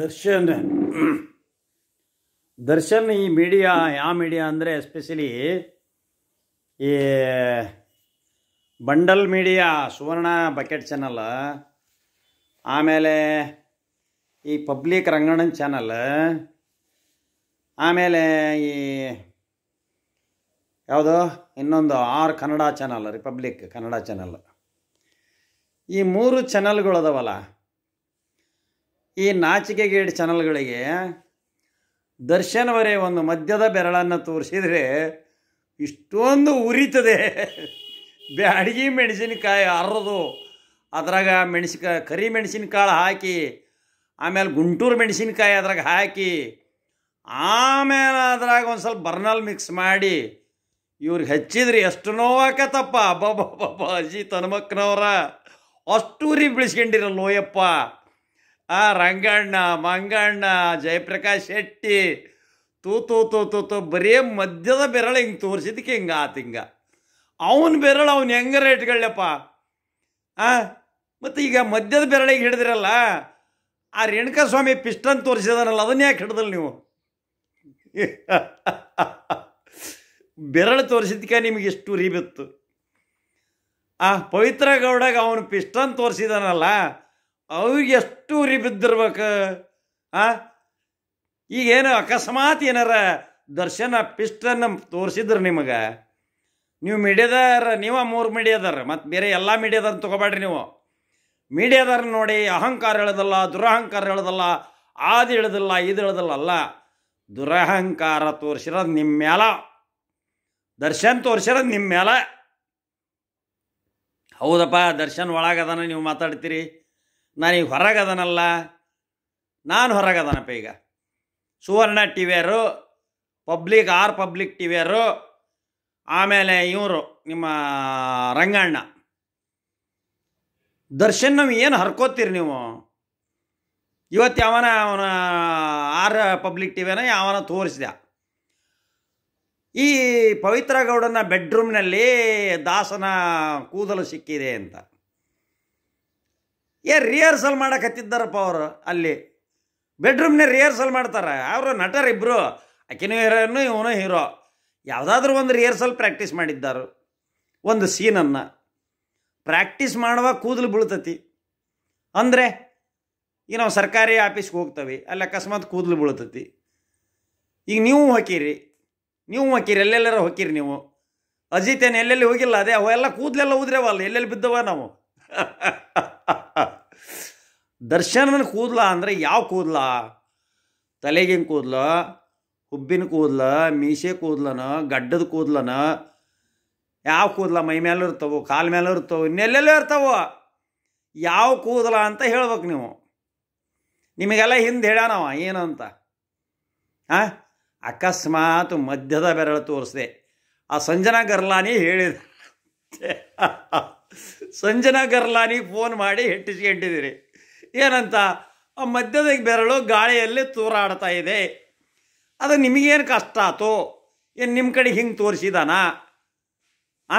ದರ್ಶನ್ ದರ್ಶನ್ ಈ ಮೀಡಿಯಾ ಯಾವ ಮೀಡಿಯಾ ಅಂದರೆ ಎಸ್ಪೆಷಲಿ ಈ bundle media Suvarna bucket channel ಆಮೇಲೆ ಈ ಪಬ್ಲಿಕ್ ರಂಗಣನ್ ಚಾನಲ್ ಆಮೇಲೆ ಈ ಯಾವುದು ಇನ್ನೊಂದು R Kannada channel Republic Kannada channel ಈ ಮೂರು ಚಾನಲ್ಗಳು ಅದಾವಲ್ಲ ಈ ನಾಚಿಕೆಗೇಡು ಚಾನಲ್ಗಳಿಗೆ ದರ್ಶನವರೇ ಒಂದು ಮದ್ಯದ ಬೆರಳನ್ನು ತೋರಿಸಿದರೆ ಇಷ್ಟೊಂದು ಉರಿತದೆ ಬ್ಯಾಡಗಿ ಮೆಣಸಿನಕಾಯಿ ಅರ್ರದು ಅದ್ರಾಗ ಮೆಣಸಿನ್ಕಾಯಿ ಕರಿ ಮೆಣಸಿನಕಾಳು ಹಾಕಿ ಆಮೇಲೆ ಗುಂಟೂರು ಮೆಣಸಿನಕಾಯಿ ಅದ್ರಾಗ ಹಾಕಿ ಆಮೇಲೆ ಅದ್ರಾಗ ಒಂದು ಸ್ವಲ್ಪ ಬರ್ನಲ್ ಮಿಕ್ಸ್ ಮಾಡಿ ಇವ್ರಿಗೆ ಹಚ್ಚಿದ್ರಿ ಎಷ್ಟು ನೋವಾಕತ್ತಪ್ಪ ಅಬ್ಬಾ ಅಜಿ ತನ್ಮಕ್ಕನವ್ರ ಅಷ್ಟು ಉರಿ ಬಿಳಿಸ್ಕೊಂಡಿರಲ್ಲೋಯಪ್ಪ ಆ ರಂಗಣ್ಣ ಮಂಗಣ್ಣ ಜಯಪ್ರಕಾಶ್ ಶೆಟ್ಟಿ ತೂ ತೂ ತೂ ತೂ ತೂ ಬರೀ ಮಧ್ಯದ ಬೆರಳು ಹಿಂಗೆ ತೋರಿಸಿದಕ್ಕೆ ಹಿಂಗೆ ಆ ತಿಂಗ ಅವನ ಬೆರಳು ಅವನು ಹೆಂಗೆ ರೇಟ್ಗಳಪ್ಪ ಆ ಮತ್ತು ಈಗ ಮಧ್ಯದ ಬೆರಳಿಗೆ ಹಿಡಿದಿರಲ್ಲ ಆ ಸ್ವಾಮಿ ಪಿಸ್ಟನ್ ತೋರಿಸಿದಾನಲ್ಲ ಅದನ್ನ ಯಾಕೆ ಹಿಡ್ದಲ್ಲ ನೀವು ಬೆರಳು ತೋರಿಸಿದ್ಕೆ ನಿಮಗೆ ಎಷ್ಟು ರೀ ಬಿತ್ತು ಆ ಪವಿತ್ರ ಗೌಡಗೆ ಅವನು ಪಿಸ್ಟನ್ ತೋರಿಸಿದಾನಲ್ಲ ಅವ್ರಿಗೆ ಎಷ್ಟು ಉರಿ ಬಿದ್ದಿರ್ಬೇಕು ಆ ಈಗೇನು ಅಕಸ್ಮಾತ್ ಏನಾರ ದರ್ಶನ ಪಿಷ್ಟನ್ನು ತೋರಿಸಿದ್ರು ನಿಮಗೆ ನೀವು ಮೀಡಿಯಾದಾರ ನೀವ ಮೂರು ಮೀಡಿಯಾದಾರ ಮತ್ತು ಬೇರೆ ಎಲ್ಲ ಮೀಡಿಯಾದಾರ ತೊಗೋಬೇಡ್ರಿ ನೀವು ಮೀಡಿಯಾದಾರ ನೋಡಿ ಅಹಂಕಾರ ಹೇಳೋದಲ್ಲ ದುರಹಂಕಾರ ಹೇಳದಲ್ಲ ಅದು ಇಳೋದಿಲ್ಲ ಇದು ಇಳೋದಿಲ್ಲ ಅಲ್ಲ ದುರಹಂಕಾರ ತೋರಿಸಿರೋದು ನಿಮ್ಮ ಮ್ಯಾಲ ದರ್ಶನ್ ತೋರಿಸಿರೋದು ನಿಮ್ಮ ಮ್ಯಾಲ ಹೌದಪ್ಪ ದರ್ಶನ್ ಒಳಗದಾನ ನೀವು ಮಾತಾಡ್ತೀರಿ ನಾನೀಗ ಹೊರಗದನಲ್ಲ ನಾನು ಹೊರಗದನಪ್ಪ ಈಗ ಸುವರ್ಣ ಟಿ ವಿಯರು ಪಬ್ಲಿಕ್ ಆರ್ ಪಬ್ಲಿಕ್ ಟಿ ವಿಯರು ಆಮೇಲೆ ಇವರು ನಿಮ್ಮ ರಂಗಣ್ಣ ದರ್ಶನ್ ಏನು ಹರ್ಕೋತೀರಿ ನೀವು ಇವತ್ತು ಯಾವನ ಅವನ ಆರ್ ಪಬ್ಲಿಕ್ ಟಿ ವಿನ ಯಾವನ ತೋರಿಸಿದೆ ಈ ಪವಿತ್ರ ಗೌಡನ ಬೆಡ್ರೂಮ್ನಲ್ಲಿ ದಾಸನ ಕೂದಲು ಸಿಕ್ಕಿದೆ ಅಂತ ಏ ರಿಹರ್ಸಲ್ ಮಾಡಕತ್ತಿದ್ದಾರಪ್ಪ ಅವರು ಅಲ್ಲಿ ಬೆಡ್ರೂಮ್ನೇ ರಿಹರ್ಸಲ್ ಮಾಡ್ತಾರೆ ಅವರು ನಟರಿಬ್ಬರು ಆಕಿನೂ ಹೀರೋಯನ್ನು ಇವನು ಹೀರೋ ಯಾವುದಾದ್ರೂ ಒಂದು ರಿಹರ್ಸಲ್ ಪ್ರಾಕ್ಟೀಸ್ ಮಾಡಿದ್ದಾರು ಒಂದು ಸೀನನ್ನು ಪ್ರಾಕ್ಟೀಸ್ ಮಾಡುವ ಕೂದಲು ಬೀಳ್ತತಿ ಅಂದರೆ ಈಗ ನಾವು ಸರ್ಕಾರಿ ಆಫೀಸ್ಗೆ ಹೋಗ್ತವೆ ಅಲ್ಲಿ ಅಕಸ್ಮಾತ್ ಕೂದಲು ಬೀಳ್ತತಿ ಈಗ ನೀವು ಹೊಕ್ಕೀರಿ ನೀವು ಹೊಕ್ಕೀರಿ ಎಲ್ಲೆಲ್ಲರ ಹೊಕ್ಕೀರಿ ನೀವು ಅಜಿತ್ ಏನು ಎಲ್ಲೆಲ್ಲಿ ಹೋಗಿಲ್ಲ ಅದೇ ಅವೆಲ್ಲ ಕೂದಲೆಲ್ಲ ಊದ್ರೆವಲ್ಲ ಎಲ್ಲೆಲ್ಲಿ ಬಿದ್ದವ ನಾವು ದರ್ಶನನ ಕೂದಲ ಅಂದರೆ ಯಾವ ಕೂದಲ ತಲೆಗಿನ ಕೂದಲ ಹುಬ್ಬಿನ ಕೂದಲ ಮೀಸೆ ಕೂದಲನ ಗಡ್ಡದ ಕೂದಲನ ಯಾವ ಕೂದಲ ಮೈ ಮೇಲೂ ಇರ್ತವೋ ಕಾಲು ಮೇಲೂ ಇರ್ತವೋ ಇನ್ನೆಲ್ಲೆಲ್ಲೋ ಇರ್ತಾವೋ ಯಾವ ಕೂದಲ ಅಂತ ಹೇಳ್ಬೇಕು ನೀವು ನಿಮಗೆಲ್ಲ ಹಿಂದೆ ಏನು ಅಂತ ಹಾಂ ಅಕಸ್ಮಾತ್ ಮಧ್ಯದ ಬೆರಳು ತೋರಿಸ್ದೆ ಆ ಸಂಜನಾ ಗರ್ಲಾನಿ ಹೇಳಿದ ಸಂಜನಾ ಗರ್ಲಾನಿ ಫೋನ್ ಮಾಡಿ ಹೆಟ್ಟಿಸ್ಕೊಂಡಿದ್ದೀರಿ ಏನಂತ ಮಧ್ಯದ ಬೆರಳು ಗಾಳಿಯಲ್ಲಿ ತೂರಾಡ್ತಾ ಇದೆ ಅದು ನಿಮಗೇನು ಕಷ್ಟ ಆತು ಏನು ನಿಮ್ಮ ಕಡೆ ಹಿಂಗೆ ತೋರಿಸಿದಾನ ಆ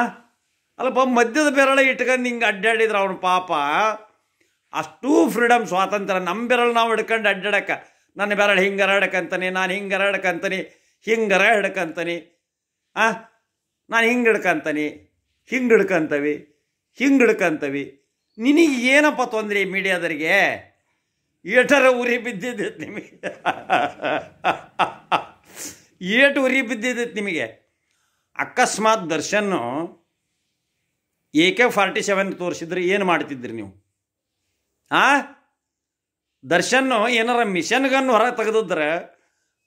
ಅಲ್ಲಪ್ಪ ಮಧ್ಯದ ಬೆರಳು ಇಟ್ಕೊಂಡು ಹಿಂಗೆ ಅಡ್ಡಾಡಿದ್ರೆ ಅವನು ಪಾಪ ಅಷ್ಟು ಫ್ರೀಡಮ್ ಸ್ವಾತಂತ್ರ್ಯ ನಮ್ಮ ಬೆರಳು ನಾವು ಹಿಡ್ಕೊಂಡು ಅಡ್ಡಾಡಕ್ಕೆ ನನ್ನ ಬೆರಳು ಹಿಂಗೆ ಹಿಡ್ಕಂತಾನೆ ನಾನು ಹಿಂಗೆ ಹಿಡ್ಕಂತಾನೆ ಹಿಂಗರ ಹಿಡ್ಕಂತಾನೆ ಆ ನಾನು ಹಿಂಗೆ ಹಿಡ್ಕಂತಾನೆ ಹಿಂಗೆ ಹಿಡ್ಕಂತವಿ ಹಿಂಗೆ ಹಿಡ್ಕಂತವಿ ನಿನಗೆ ಏನಪ್ಪ ತೊಂದರೆ ಮೀಡಿಯಾದರಿಗೆ ಏಟರ ಉರಿ ಬಿದ್ದಿದ್ದು ನಿಮಗೆ ಏಟು ಉರಿ ಬಿದ್ದಿದ್ದು ನಿಮಗೆ ಅಕಸ್ಮಾತ್ ದರ್ಶನ್ನು ಎ ಕೆ ಫಾರ್ಟಿ ಸೆವೆನ್ ತೋರಿಸಿದ್ರೆ ಏನು ಮಾಡ್ತಿದ್ರಿ ನೀವು ಆ ದರ್ಶನ್ನು ಏನಾರ ಮಿಷನ್ಗನ್ನು ಹೊರಗೆ ತೆಗೆದಿದ್ರೆ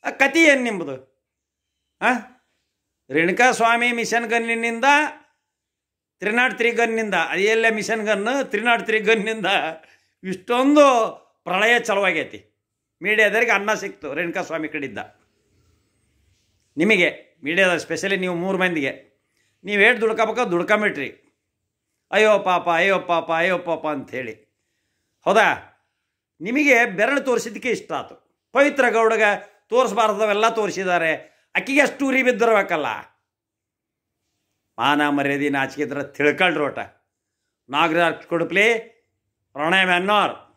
ಆ ಏನು ನಿಮ್ಮದು ಆ ರೇಣುಕಾ ಸ್ವಾಮಿ ಮಿಷನ್ ತ್ರಿನಾಟ್ ತ್ರಿಗನ್ನಿಂದ ಗನ್ನಿಂದ ಐ ಮಿಷನ್ ಗನ್ನು ತ್ರಿನಾಟ್ ತ್ರಿಗನ್ನಿಂದ ಗನ್ನಿಂದ ಇಷ್ಟೊಂದು ಪ್ರಳಯ ಚಲವಾಗೈತಿ ಮೀಡಿಯಾದವ್ರಿಗೆ ಅನ್ನ ಸಿಕ್ತು ರೇಣುಕಾ ಸ್ವಾಮಿ ಕಡಿದ್ದ ನಿಮಗೆ ಮೀಡಿಯಾದ ಸ್ಪೆಷಲಿ ನೀವು ಮೂರು ಮಂದಿಗೆ ನೀವು ಹೇಳಿ ದುಡ್ಕೋಬೇಕು ದುಡ್ಕೊಂಬಿಟ್ರಿ ಅಯ್ಯೋ ಪಾಪ ಅಯ್ಯೋ ಪಾಪ ಅಯ್ಯೋ ಪಾಪ ಅಂಥೇಳಿ ಹೌದಾ ನಿಮಗೆ ಬೆರಳು ತೋರಿಸಿದ್ದಕ್ಕೆ ಇಷ್ಟ ಆಯ್ತು ಪವಿತ್ರ ಗೌಡಗ ತೋರಿಸಬಾರ್ದವೆಲ್ಲ ತೋರಿಸಿದ್ದಾರೆ ಅಕ್ಕಿಗೆ ಅಷ್ಟು ಉರಿ ಬಿದ್ದಿರಬೇಕಲ್ಲ ಮಾನ ಮರ್ಯಾದೆ ನಾಚಿಕೆ ಥರ ತಿಳ್ಕೊಳ್ರಿ ಒಟ ನಾಗ್ರ ಕೊಡಪ್ಲಿ ಪ್ರಣಯ